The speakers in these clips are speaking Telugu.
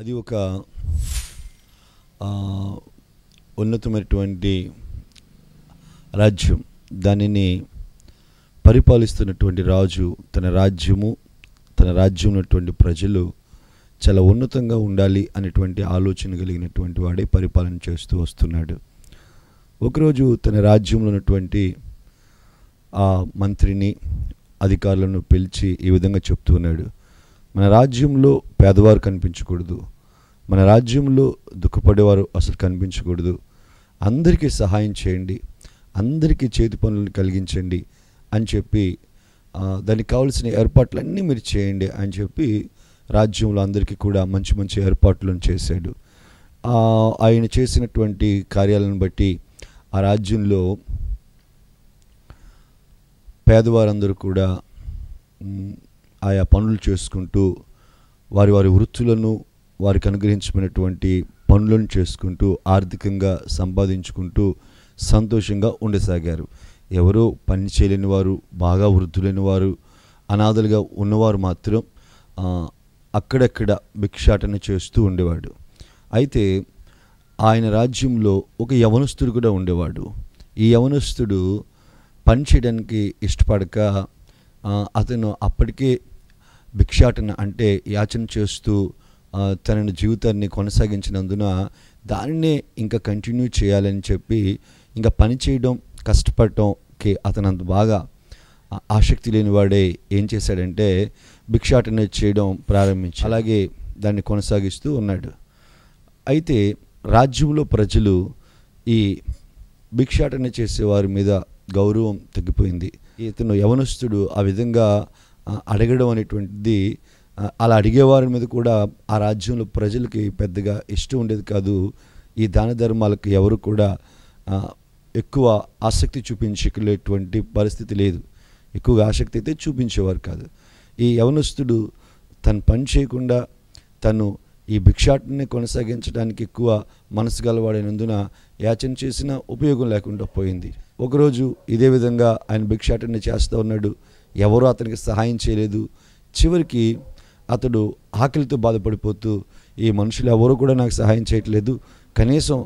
అది ఒక ఉన్నతమైనటువంటి రాజ్యం దానిని పరిపాలిస్తున్నటువంటి రాజు తన రాజ్యము తన రాజ్యం ఉన్నటువంటి ప్రజలు చాలా ఉన్నతంగా ఉండాలి అనేటువంటి ఆలోచన కలిగినటువంటి వాడే పరిపాలన చేస్తూ వస్తున్నాడు ఒకరోజు తన రాజ్యంలో ఉన్నటువంటి ఆ మంత్రిని అధికారులను పిలిచి ఈ విధంగా చెప్తున్నాడు మన రాజ్యంలో పేదవారు కనిపించకూడదు మన రాజ్యంలో దుఃఖపడేవారు అసలు కనిపించకూడదు అందరికీ సహాయం చేయండి అందరికీ చేతి పనులను కలిగించండి అని చెప్పి దానికి కావాల్సిన ఏర్పాట్లన్నీ మీరు చేయండి అని చెప్పి రాజ్యంలో అందరికీ కూడా మంచి మంచి ఏర్పాట్లను చేశాడు ఆయన చేసినటువంటి కార్యాలను బట్టి ఆ రాజ్యంలో పేదవారందరూ కూడా ఆయా పనులు చేసుకుంటూ వారి వారి వృత్తులను వారికి అనుగ్రహించమైనటువంటి పనులను చేసుకుంటూ ఆర్థికంగా సంపాదించుకుంటూ సంతోషంగా ఉండసాగారు ఎవరో పని చేయలేని వారు బాగా వృద్ధులైన వారు అనాథలుగా ఉన్నవారు మాత్రం అక్కడక్కడ భిక్షాటన చేస్తూ ఉండేవాడు అయితే ఆయన రాజ్యంలో ఒక యవనస్తుడు కూడా ఉండేవాడు ఈ యవనస్తుడు పని చేయడానికి ఇష్టపడక అతను అప్పటికే భిక్షాటన అంటే యాచన చేస్తూ తన జీవితాన్ని కొనసాగించినందున దానినే ఇంకా కంటిన్యూ చేయాలని చెప్పి ఇంకా పని చేయడం కష్టపడటంకి అతను అంత బాగా ఆసక్తి లేనివాడే ఏం చేశాడంటే భిక్షాటన చేయడం ప్రారంభించి అలాగే దాన్ని కొనసాగిస్తూ ఉన్నాడు అయితే రాజ్యంలో ప్రజలు ఈ భిక్షాటన చేసే వారి మీద గౌరవం తగ్గిపోయింది ఇతను యవనస్తుడు ఆ విధంగా అడగడం అనేటువంటిది అలా అడిగేవారి మీద కూడా ఆ రాజ్యంలో ప్రజలకి పెద్దగా ఇష్టం ఉండేది కాదు ఈ దాన ధర్మాలకు ఎవరు కూడా ఎక్కువ ఆసక్తి చూపించలేటువంటి పరిస్థితి లేదు ఎక్కువగా ఆసక్తి అయితే చూపించేవారు కాదు ఈ యవనస్తుడు తను పని చేయకుండా తను ఈ భిక్షాటని కొనసాగించడానికి ఎక్కువ మనసు గలవాడైనందున యాచన చేసిన ఉపయోగం లేకుండా పోయింది ఒకరోజు ఇదే విధంగా ఆయన భిక్షాటన చేస్తూ ఉన్నాడు ఎవరూ అతనికి సహాయం చేయలేదు చివరికి అతడు ఆకలితో బాధపడిపోతూ ఈ మనుషులు ఎవరు కూడా నాకు సహాయం చేయట్లేదు కనీసం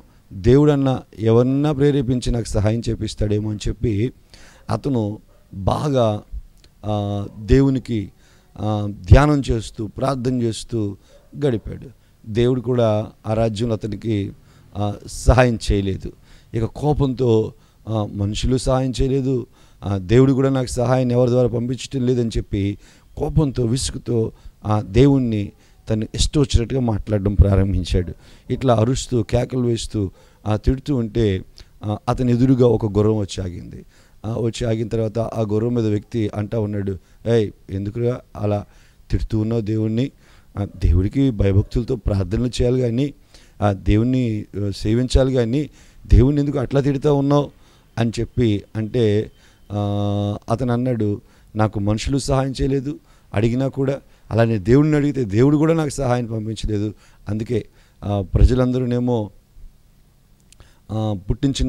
దేవుడన్నా ఎవరన్నా ప్రేరేపించి నాకు సహాయం చేపిస్తాడేమో అని చెప్పి అతను బాగా దేవునికి ధ్యానం చేస్తూ ప్రార్థన చేస్తూ గడిపాడు దేవుడు కూడా ఆ రాజ్యంలో అతనికి సహాయం చేయలేదు ఇక కోపంతో మనుషులు సహాయం చేయలేదు దేవుడు కూడా నాకు సహాయం ఎవరి ద్వారా పంపించడం లేదని చెప్పి కోపంతో విసుగుతో ఆ దేవుణ్ణి తను ఇష్టం వచ్చినట్టుగా మాట్లాడడం ప్రారంభించాడు ఇట్లా అరుస్తూ కేకలు వేస్తూ ఆ తిడుతూ ఉంటే అతని ఎదురుగా ఒక గుర్రం వచ్చి ఆగింది వచ్చి ఆగిన తర్వాత ఆ గుర్రం మీద వ్యక్తి అంటా ఉన్నాడు ఏయ్ ఎందుకుగా అలా తిడుతూ ఉన్నావు దేవుణ్ణి దేవుడికి భయభక్తులతో ప్రార్థనలు చేయాలి కానీ ఆ దేవుణ్ణి సేవించాలి కానీ దేవుణ్ణి ఎందుకు అట్లా తిడుతూ ఉన్నావు అని చెప్పి అంటే అతను అన్నాడు నాకు మనుషులు సహాయం చేయలేదు అడిగినా కూడా అలానే దేవుడిని అడిగితే దేవుడు కూడా నాకు సహాయం పంపించలేదు అందుకే ప్రజలందరూనేమో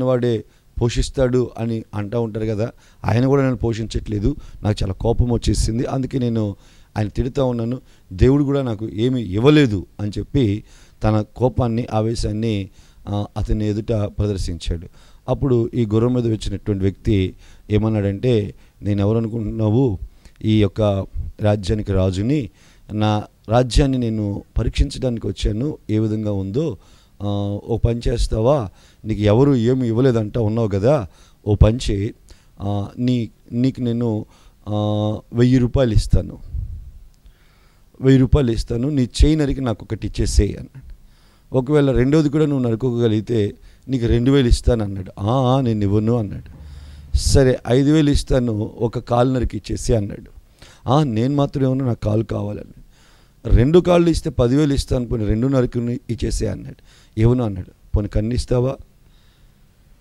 వాడే పోషిస్తాడు అని అంటూ ఉంటారు కదా ఆయన కూడా నన్ను పోషించట్లేదు నాకు చాలా కోపం వచ్చేసింది అందుకే నేను ఆయన తిడుతూ ఉన్నాను దేవుడు కూడా నాకు ఏమీ ఇవ్వలేదు అని చెప్పి తన కోపాన్ని ఆవేశాన్ని అతని ఎదుట ప్రదర్శించాడు అప్పుడు ఈ గుర్రం మీద వచ్చినటువంటి వ్యక్తి ఏమన్నాడంటే నేను ఎవరనుకుంటున్నావు ఈ యొక్క రాజ్యానికి రాజుని నా రాజ్యాన్ని నేను పరీక్షించడానికి వచ్చాను ఏ విధంగా ఉందో ఓ పని చేస్తావా నీకు ఎవరు ఏమి ఇవ్వలేదంట ఉన్నావు కదా ఓ పంచి నీ నీకు నేను వెయ్యి రూపాయలు ఇస్తాను వెయ్యి రూపాయలు ఇస్తాను నీ చేయి నరికి నాకు ఒకటి ఇచ్చేసేయి అన్నాడు ఒకవేళ రెండోది కూడా నువ్వు నరుకోగలిగితే నీకు రెండు వేలు ఇస్తాను అన్నాడు నేను ఇవ్వను అన్నాడు సరే ఐదు వేలు ఇస్తాను ఒక కాలునరికి ఇచ్చేసి అన్నాడు నేను మాత్రం ఏమన్నా నాకు కాలు కావాలని రెండు కాళ్ళు ఇస్తే పదివేలు ఇస్తాను పోనీ రెండున్నరకి ఇచ్చేసి అన్నాడు ఇవ్వను అన్నాడు పోనీ కన్ను ఇస్తావా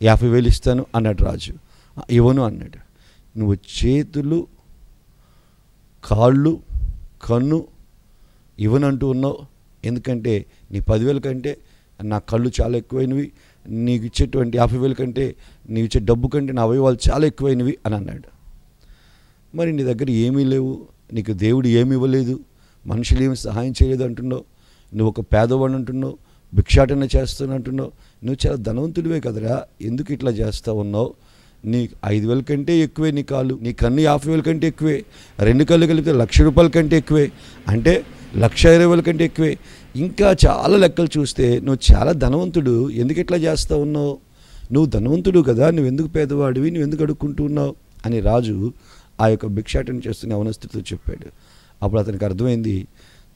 యాభై వేలు ఇస్తాను అన్నాడు రాజు ఇవ్వను అన్నాడు నువ్వు చేతులు కాళ్ళు కన్ను ఇవ్వనంటూ ఉన్నావు ఎందుకంటే నీ పదివేల కంటే నా కళ్ళు చాలా ఎక్కువైనవి నీకు ఇచ్చేటువంటి యాభై వేల కంటే నీవు ఇచ్చే డబ్బు కంటే నా అవయవాలు చాలా ఎక్కువైనవి అని అన్నాడు మరి నీ దగ్గర ఏమీ లేవు నీకు దేవుడు ఏమి ఇవ్వలేదు మనుషులు ఏమి సహాయం చేయలేదు అంటున్నావు నువ్వు ఒక పేదవాడు అంటున్నావు భిక్షాటన అంటున్నావు నువ్వు చాలా ధనవంతుడివే కదరా ఎందుకు ఇట్లా చేస్తూ ఉన్నావు నీ ఐదు వేల కంటే ఎక్కువే నీ కాలు నీ కన్ను యాభై వేల కంటే ఎక్కువే రెండు కళ్ళు కలిపితే లక్ష రూపాయల కంటే ఎక్కువే అంటే లక్ష ఇరవై కంటే ఎక్కువే ఇంకా చాలా లెక్కలు చూస్తే నువ్వు చాలా ధనవంతుడు ఎందుకు ఇట్లా చేస్తూ ఉన్నావు నువ్వు ధనవంతుడు కదా నువ్వు ఎందుకు పేదవాడివి నువ్వు ఎందుకు అడుక్కుంటూ ఉన్నావు అని రాజు ఆ యొక్క భిక్షాటన చేస్తున్న అవనస్థితితో చెప్పాడు అప్పుడు అతనికి అర్థమైంది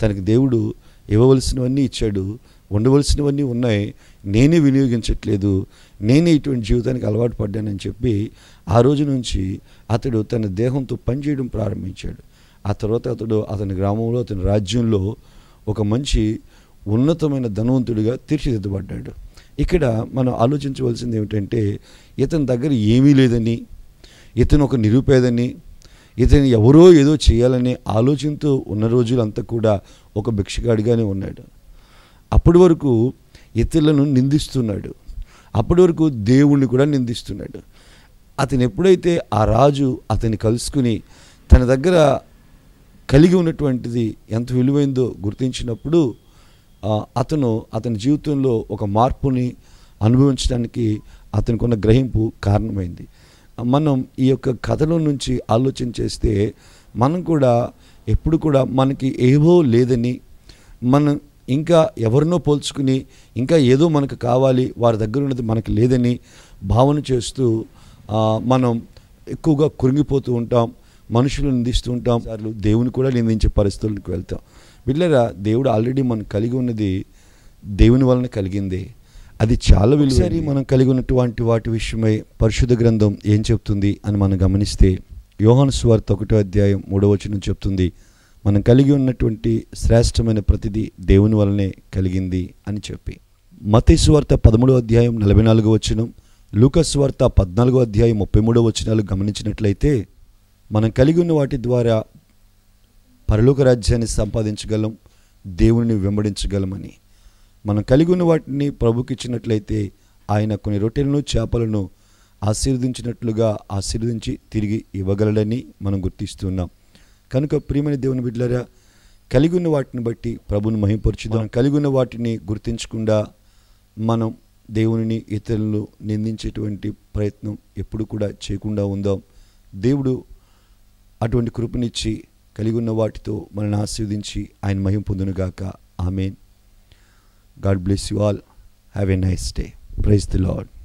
తనకి దేవుడు ఇవ్వవలసినవన్నీ ఇచ్చాడు ఉండవలసినవన్నీ ఉన్నాయి నేనే వినియోగించట్లేదు నేనే ఇటువంటి జీవితానికి అలవాటు పడ్డానని చెప్పి ఆ రోజు నుంచి అతడు తన దేహంతో పనిచేయడం ప్రారంభించాడు ఆ తర్వాత అతడు అతని గ్రామంలో అతని రాజ్యంలో ఒక మంచి ఉన్నతమైన ధనవంతుడిగా తీర్చిదిద్దబడ్డాడు ఇక్కడ మనం ఆలోచించవలసింది ఏమిటంటే ఇతని దగ్గర ఏమీ లేదని ఇతను ఒక నిరుపేదని ఇతను ఎవరో ఏదో చేయాలనే ఆలోచనతో ఉన్న రోజులంతా కూడా ఒక భిక్షగాడిగానే ఉన్నాడు అప్పటి వరకు ఇతరులను నిందిస్తున్నాడు అప్పటి వరకు దేవుణ్ణి కూడా నిందిస్తున్నాడు అతను ఎప్పుడైతే ఆ రాజు అతన్ని కలుసుకుని తన దగ్గర కలిగి ఉన్నటువంటిది ఎంత విలువైందో గుర్తించినప్పుడు అతను అతని జీవితంలో ఒక మార్పుని అనుభవించడానికి అతనికి ఉన్న గ్రహింపు కారణమైంది మనం ఈ యొక్క కథలో నుంచి ఆలోచన చేస్తే మనం కూడా ఎప్పుడు కూడా మనకి ఏవో లేదని మనం ఇంకా ఎవరినో పోల్చుకుని ఇంకా ఏదో మనకు కావాలి వారి దగ్గర ఉన్నది మనకి లేదని భావన చేస్తూ మనం ఎక్కువగా కురిగిపోతూ ఉంటాం మనుషులు నిందిస్తూ ఉంటాం దేవుని కూడా నిందించే పరిస్థితులకు వెళ్తాం వీళ్ళరా దేవుడు ఆల్రెడీ మనం కలిగి ఉన్నది దేవుని వలన కలిగింది అది చాలా విలువసారి మనం కలిగి ఉన్నటువంటి వాటి విషయమై పరిశుద్ధ గ్రంథం ఏం చెప్తుంది అని మనం గమనిస్తే యోహాను స్వార్త ఒకటో అధ్యాయం మూడో వచనం చెప్తుంది మనం కలిగి ఉన్నటువంటి శ్రేష్టమైన ప్రతిదీ దేవుని వలనే కలిగింది అని చెప్పి మతేశ్వార్త పదమూడవ అధ్యాయం నలభై నాలుగో వచనం లూకస్వార్త పద్నాలుగో అధ్యాయం ముప్పై మూడో వచనాలు గమనించినట్లయితే మనం కలిగి ఉన్న వాటి ద్వారా పరలోక రాజ్యాన్ని సంపాదించగలం దేవుని వెంబడించగలమని మనం కలిగి ఉన్న వాటిని ప్రభుకి ఇచ్చినట్లయితే ఆయన కొన్ని రొట్టెలను చేపలను ఆశీర్వదించినట్లుగా ఆశీర్వదించి తిరిగి ఇవ్వగలడని మనం గుర్తిస్తున్నాం కనుక ప్రియమైన దేవుని బిడ్డలారా కలిగి ఉన్న వాటిని బట్టి ప్రభుని మహింపరచుదాం కలిగి ఉన్న వాటిని గుర్తించకుండా మనం దేవుని ఇతరులను నిందించేటువంటి ప్రయత్నం ఎప్పుడు కూడా చేయకుండా ఉందాం దేవుడు అటువంటి కృపనిచ్చి కలిగి ఉన్న వాటితో మనల్ని ఆస్వాదించి ఆయన మహిం పొందునుగాక amen God bless you all have a nice day praise the lord